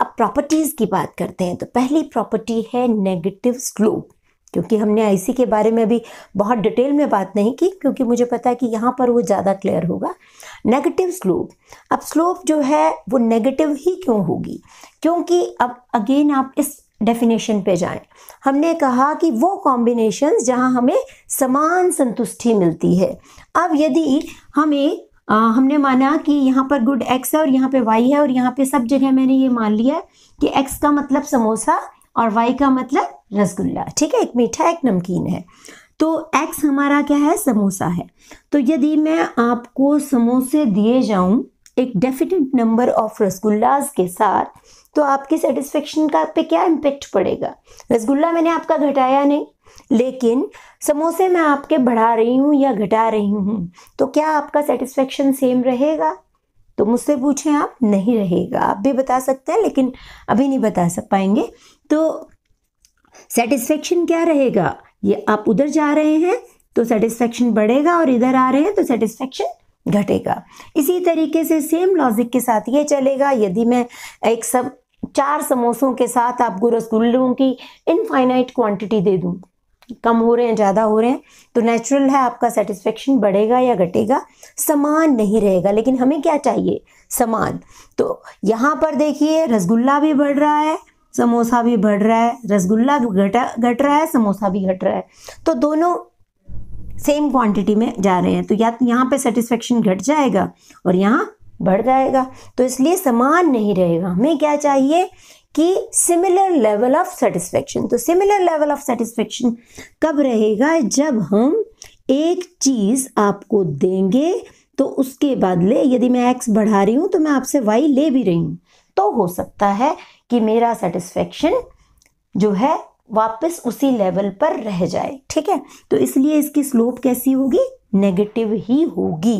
अब प्रॉपर्टीज़ की बात करते हैं तो पहली प्रॉपर्टी है नेगेटिव स्लोप क्योंकि हमने आईसी के बारे में अभी बहुत डिटेल में बात नहीं की क्योंकि मुझे पता है कि यहाँ पर वो ज़्यादा क्लियर होगा नेगेटिव स्लोप अब स्लोप जो है वो नेगेटिव ही क्यों होगी क्योंकि अब अगेन आप इस डेफिनेशन पे जाएं हमने कहा कि वो कॉम्बिनेशन जहाँ हमें समान संतुष्टि मिलती है अब यदि हमें आ, हमने माना कि यहाँ पर गुड एक्स है और यहाँ पे वाई है और यहाँ पे सब जगह मैंने ये मान लिया है कि एक्स का मतलब समोसा और वाई का मतलब रसगुल्ला ठीक है एक मीठा एक नमकीन है तो एक्स हमारा क्या है समोसा है तो यदि मैं आपको समोसे दिए जाऊं एक डेफिनेट नंबर ऑफ रसगुल्लाज के साथ तो आपके सेटिस्फेक्शन का पे क्या इम्पेक्ट पड़ेगा रसगुल्ला मैंने आपका घटाया नहीं लेकिन समोसे मैं आपके बढ़ा रही हूँ या घटा रही हूँ तो क्या आपका सेटिस्फेक्शन सेम रहेगा तो मुझसे पूछें आप नहीं रहेगा आप भी बता सकते हैं लेकिन अभी नहीं बता सक पाएंगे तो सेटिस्फेक्शन क्या रहेगा ये आप उधर जा रहे हैं तो सेटिस्फेक्शन बढ़ेगा और इधर आ रहे हैं तो सेटिस्फेक्शन घटेगा इसी तरीके से सेम लॉजिक के साथ ये चलेगा यदि मैं एक सब चार समोसों के साथ आपको रसगुल्लों की इनफाइनाइट क्वांटिटी दे दूँ कम हो रहे हैं ज़्यादा हो रहे हैं तो नेचुरल है आपका सेटिस्फेक्शन बढ़ेगा या घटेगा समान नहीं रहेगा लेकिन हमें क्या चाहिए समान तो यहाँ पर देखिए रसगुल्ला भी बढ़ रहा है समोसा भी बढ़ रहा है रसगुल्ला घटा घट रहा है समोसा भी घट रहा है तो दोनों सेम क्वांटिटी में जा रहे हैं तो या तो यहाँ पे सेटिस्फेक्शन घट जाएगा और यहाँ बढ़ जाएगा तो इसलिए समान नहीं रहेगा हमें क्या चाहिए कि सिमिलर लेवल ऑफ सेटिस्फेक्शन तो सिमिलर लेवल ऑफ सेटिस्फेक्शन कब रहेगा जब हम एक चीज़ आपको देंगे तो उसके बदले यदि मैं एक्स बढ़ा रही हूँ तो मैं आपसे वाई ले भी रही हूं तो हो सकता है कि मेरा सेटिस्फेक्शन जो है वापस उसी लेवल पर रह जाए ठीक है तो इसलिए इसकी स्लोप कैसी होगी नेगेटिव ही होगी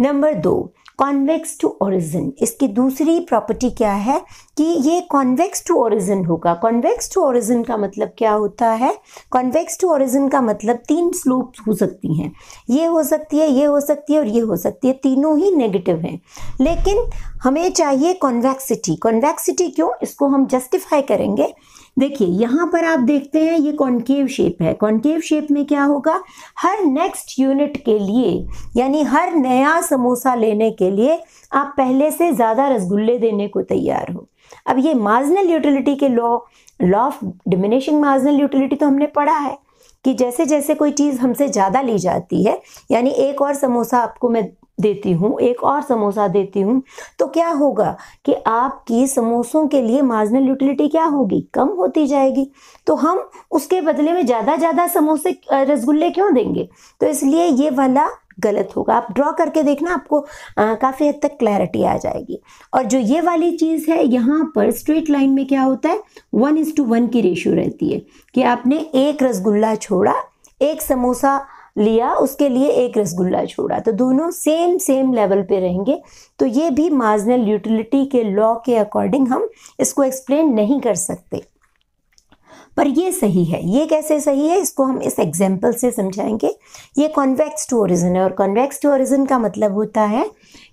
नंबर दो कॉन्वेक्स टू ओरिजिन इसकी दूसरी प्रॉपर्टी क्या है कि ये कॉन्वेक्स टू ओरिजिन होगा कॉन्वेक्स टू ओरिजिन का मतलब क्या होता है कॉन्वेक्स टू ओरिजिन का मतलब तीन स्लोप हो सकती हैं ये हो सकती है ये हो सकती है और ये हो सकती है तीनों ही नेगेटिव हैं लेकिन हमें चाहिए कॉन्वेक्सिटी कॉन्वेक्सिटी क्यों इसको हम जस्टिफाई करेंगे देखिए यहाँ पर आप देखते हैं ये कॉन्केव शेप है कॉन्केव शेप में क्या होगा हर नेक्स्ट यूनिट के लिए यानी हर नया समोसा लेने के लिए आप पहले से ज़्यादा रसगुल्ले देने को तैयार हो अब ये मार्जिनल यूटिलिटी के law law of diminishing marginal utility तो हमने पढ़ा है कि जैसे जैसे कोई चीज़ हमसे ज़्यादा ली जाती है यानी एक और समोसा आपको मैं देती हूँ एक और समोसा देती हूँ तो क्या होगा कि आपकी समोसों के लिए मार्जिनल यूटिलिटी क्या होगी कम होती जाएगी तो हम उसके बदले में ज़्यादा ज़्यादा समोसे रसगुल्ले क्यों देंगे तो इसलिए ये वाला गलत होगा आप ड्रॉ करके देखना आपको काफ़ी हद तक क्लैरिटी आ जाएगी और जो ये वाली चीज़ है यहाँ पर स्ट्रेट लाइन में क्या होता है वन इज़ टू वन की रेशियो रहती है कि आपने एक रसगुल्ला छोड़ा एक समोसा लिया उसके लिए एक रसगुल्ला छोड़ा तो दोनों सेम सेम लेवल पे रहेंगे तो ये भी मार्जिनल यूटिलिटी के लॉ के अकॉर्डिंग हम इसको एक्सप्लेन नहीं कर सकते पर ये सही है ये कैसे सही है इसको हम इस एग्जाम्पल से समझाएंगे ये कॉन्वेक्स टू ओरिजिन है और कॉन्वेक्स टू ओरिजिन का मतलब होता है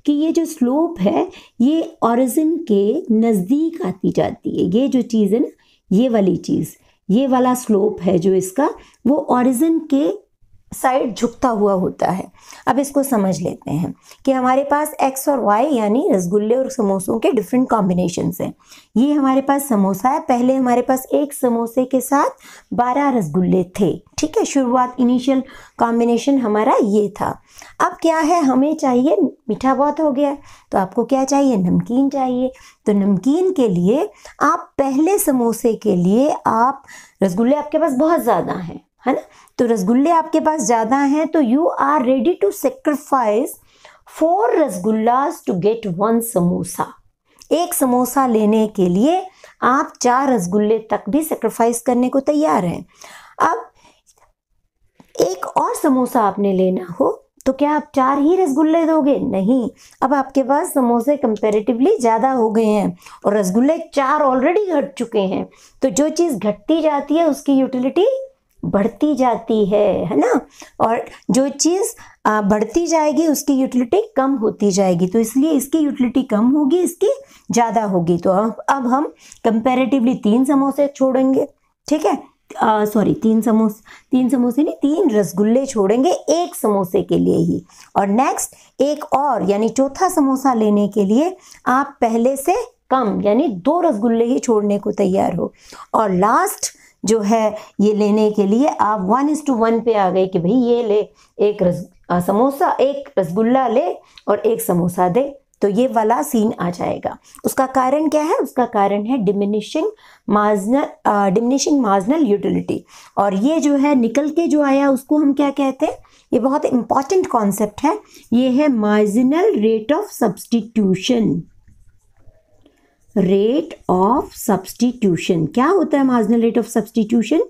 कि ये जो स्लोप है ये ओरिजिन के नज़दीक आती जाती है ये जो चीज़ है ना ये वाली चीज़ ये वाला स्लोप है जो इसका वो ऑरिजिन के साइड झुकता हुआ होता है अब इसको समझ लेते हैं कि हमारे पास एक्स और वाई यानी रसगुल्ले और समोसों के डिफरेंट कॉम्बिनेशन हैं ये हमारे पास समोसा है पहले हमारे पास एक समोसे के साथ बारह रसगुल्ले थे ठीक है शुरुआत इनिशियल कॉम्बिनेशन हमारा ये था अब क्या है हमें चाहिए मीठा बहुत हो गया तो आपको क्या चाहिए नमकीन चाहिए तो नमकीन के लिए आप पहले समोसे के लिए आप रसगुल्ले आपके पास बहुत ज़्यादा हैं है ना तो रसगुल्ले आपके पास ज़्यादा हैं तो you are ready to sacrifice four rasgulla to get one samosa एक समोसा लेने के लिए आप चार रसगुल्ले तक भी सेक्रीफाइस करने को तैयार हैं अब एक और समोसा आपने लेना हो तो क्या आप चार ही रसगुल्ले दोगे नहीं अब आपके पास समोसे कंपेरेटिवली ज़्यादा हो गए हैं और रसगुल्ले चार ऑलरेडी घट चुके हैं तो जो चीज़ घटती जाती है उसकी यूटिलिटी बढ़ती जाती है है ना और जो चीज़ बढ़ती जाएगी उसकी यूटिलिटी कम होती जाएगी तो इसलिए इसकी यूटिलिटी कम होगी इसकी ज़्यादा होगी तो अब अब हम कंपेरेटिवली तीन समोसे छोड़ेंगे ठीक है सॉरी तीन समोसे तीन समोसे नहीं तीन रसगुल्ले छोड़ेंगे एक समोसे के लिए ही और नेक्स्ट एक और यानी चौथा समोसा लेने के लिए आप पहले से कम यानी दो रसगुल्ले ही छोड़ने को तैयार हो और लास्ट जो है ये लेने के लिए आप वन इज टू वन पे आ गए कि भाई ये ले एक रस आ, समोसा एक रसगुल्ला ले और एक समोसा दे तो ये वाला सीन आ जाएगा उसका कारण क्या है उसका कारण है diminishing marginal diminishing marginal utility और ये जो है निकल के जो आया उसको हम क्या कहते हैं ये बहुत इंपॉर्टेंट कॉन्सेप्ट है ये है marginal rate of substitution rate of substitution क्या होता है मार्जिनल रेट ऑफ सब्सटीट्यूशन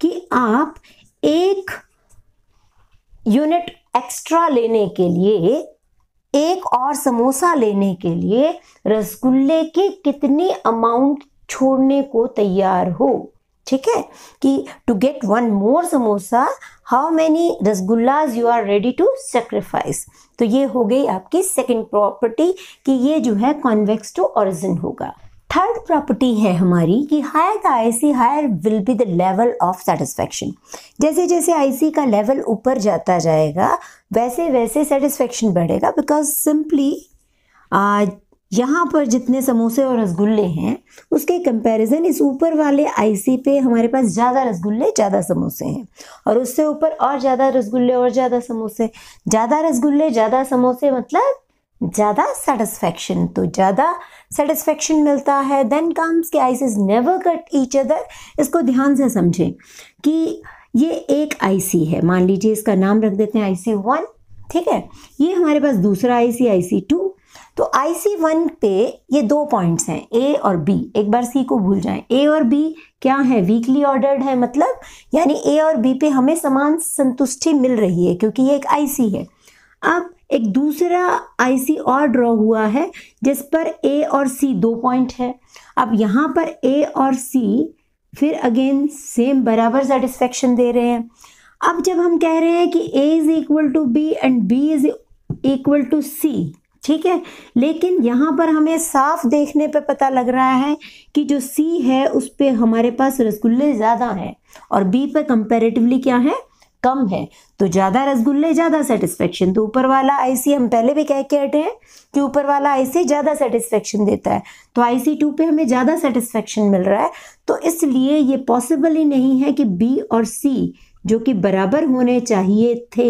कि आप एक यूनिट एक्स्ट्रा लेने के लिए एक और समोसा लेने के लिए रसगुल्ले के कितने अमाउंट छोड़ने को तैयार हो ठीक है कि to get one more samosa how many rasgullas you are ready to sacrifice तो ये हो गई आपकी सेकेंड प्रॉपर्टी कि ये जो है कॉन्वेक्स टू ऑरिजिन होगा थर्ड प्रॉपर्टी है हमारी कि higher the IC higher will be the level of satisfaction जैसे जैसे आईसी का लेवल ऊपर जाता जाएगा वैसे वैसे सेटिस्फेक्शन बढ़ेगा बिकॉज सिंपली यहाँ पर जितने समोसे और रसगुल्ले हैं उसके कंपैरिजन इस ऊपर वाले आईसी पे हमारे पास ज़्यादा रसगुल्ले ज़्यादा समोसे हैं और उससे ऊपर और ज़्यादा रसगुल्ले और ज़्यादा समोसे ज़्यादा रसगुल्ले ज़्यादा समोसे मतलब ज़्यादा सेटिस्फेक्शन तो ज़्यादा सेटिस्फेक्शन मिलता है देन कम्स के ICs never cut each other इसको ध्यान से समझें कि ये एक आईसी है मान लीजिए इसका नाम रख देते हैं आईसी वन ठीक है ये हमारे पास दूसरा आईसी आईसी टू तो आई सी वन पे ये दो पॉइंट्स हैं ए और बी एक बार सी को भूल जाएं ए और बी क्या है वीकली ऑर्डर्ड है मतलब यानी ए और बी पे हमें समान संतुष्टि मिल रही है क्योंकि ये एक आई सी है अब एक दूसरा IC और ड्रॉ हुआ है जिस पर ए और सी दो पॉइंट है अब यहाँ पर ए और सी फिर अगेन सेम बराबर सेटिस्फेक्शन दे रहे हैं अब जब हम कह रहे हैं कि A is equal to B and B is equal to C ठीक है लेकिन यहाँ पर हमें साफ देखने पे पता लग रहा है कि जो सी है उस पर हमारे पास रसगुल्ले ज़्यादा हैं और बी पे कंपेरेटिवली क्या है कम है तो ज़्यादा रसगुल्ले ज़्यादा सेटिस्फेक्शन तो ऊपर वाला आईसी हम पहले भी कह के हटे हैं कि ऊपर वाला आईसी ज़्यादा सेटिस्फेक्शन देता है तो आईसी टू पे हमें ज़्यादा सेटिस्फेक्शन मिल रहा है तो इसलिए ये पॉसिबल ही नहीं है कि बी और सी जो कि बराबर होने चाहिए थे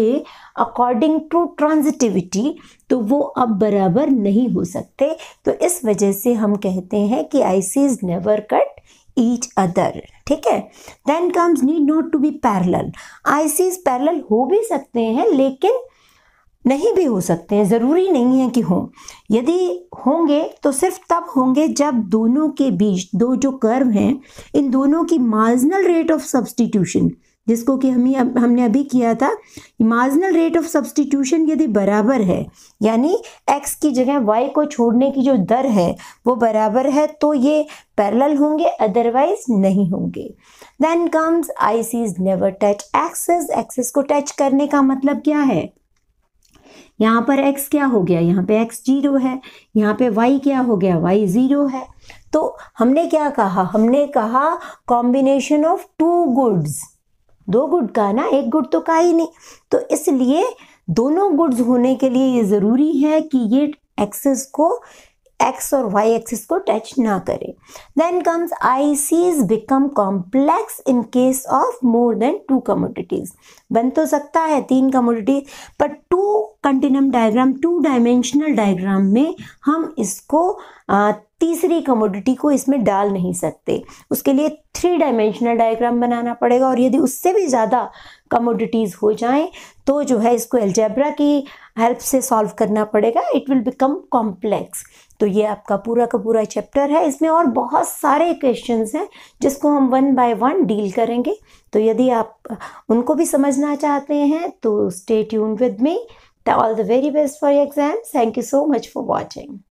अकॉर्डिंग टू ट्रांजिटिविटी तो वो अब बराबर नहीं हो सकते तो इस वजह से हम कहते हैं कि ICs never cut each other ठीक है then comes need not to be parallel ICs parallel हो भी सकते हैं लेकिन नहीं भी हो सकते हैं ज़रूरी नहीं है कि हों यदि होंगे तो सिर्फ तब होंगे जब दोनों के बीच दो जो कर्व हैं इन दोनों की मार्जिनल रेट ऑफ सब्सटीट्यूशन जिसको कि हम हमने अभी किया था मार्जिनल रेट ऑफ सब्सटीट्यूशन यदि बराबर है यानी एक्स की जगह वाई को छोड़ने की जो दर है वो बराबर है तो ये पैरेलल होंगे अदरवाइज नहीं होंगे then comes ICs never touch axes axes को टच करने का मतलब क्या है यहाँ पर x क्या हो गया यहाँ पे x जीरो है यहाँ पे y क्या हो गया y ज़ीरो है तो हमने क्या कहा हमने कहा कॉम्बिनेशन ऑफ टू गुड्स दो गुड का ना एक गुड तो का ही नहीं तो इसलिए दोनों गुड्स होने के लिए ये ज़रूरी है कि ये एक्सेस को एक्स और वाई एक्सिस को टच ना करें then comes ICs become complex in case of more than two commodities बन तो सकता है तीन कमोडिटीज पर two continuum diagram two dimensional diagram में हम इसको आ, तीसरी कमोडिटी को इसमें डाल नहीं सकते उसके लिए थ्री डायमेंशनल डायग्राम बनाना पड़ेगा और यदि उससे भी ज़्यादा कमोडिटीज़ हो जाएं तो जो है इसको एल्जेब्रा की हेल्प से सॉल्व करना पड़ेगा इट विल बिकम कॉम्प्लेक्स तो ये आपका पूरा का पूरा चैप्टर है इसमें और बहुत सारे क्वेश्चन हैं जिसको हम वन बाय वन डील करेंगे तो यदि आप उनको भी समझना चाहते हैं तो stay tune with me all the very best for your exams. Thank you so much for watching.